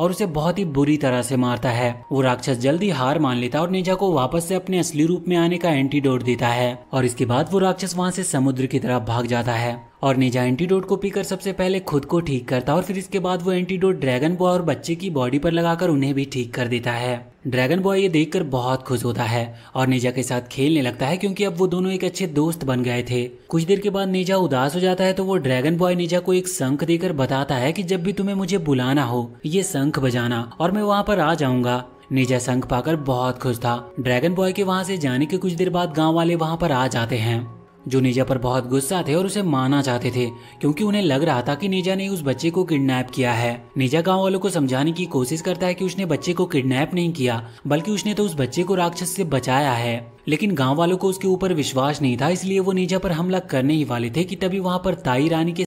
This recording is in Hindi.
और उसे बहुत ही बुरी तरह से मारता है वो राक्षस जल्दी हार मान लेता है और निजा को वापस से अपने असली रूप में आने का एंटीडोट देता है और इसके बाद वो राक्षस वहाँ से समुद्र की तरफ भाग जाता है और निजा एंटीडोट को पीकर सबसे पहले खुद को ठीक करता है और फिर इसके बाद वो एंटीडोट ड्रैगन बॉय और बच्चे की बॉडी पर लगाकर उन्हें भी ठीक कर देता है ड्रैगन बॉय ये देखकर बहुत खुश होता है और निजा के साथ खेलने लगता है क्योंकि अब वो दोनों एक अच्छे दोस्त बन गए थे कुछ देर के बाद नेजा उदास हो जाता है तो वो ड्रैगन बॉय नेजा को एक शंख देकर बताता है की जब भी तुम्हें मुझे बुलाना हो ये शंख बजाना और मैं वहाँ पर आ जाऊंगा निजा शंख पाकर बहुत खुश था ड्रैगन बॉय के वहाँ से जाने के कुछ देर बाद गाँव वाले वहाँ पर आ जाते हैं जो निजा पर बहुत गुस्सा थे और उसे मारना चाहते थे क्योंकि उन्हें लग रहा था कि निजा ने उस बच्चे को किडनैप किया है निजा गांव वालों को समझाने की कोशिश करता है कि उसने बच्चे को किडनैप नहीं किया बल्कि उसने तो उस बच्चे को राक्षस से बचाया है लेकिन गांव वालों को उसके ऊपर विश्वास नहीं था इसलिए वो निजा पर हमला करने ही वाले थे कि तभी वहां पर ताई रानी के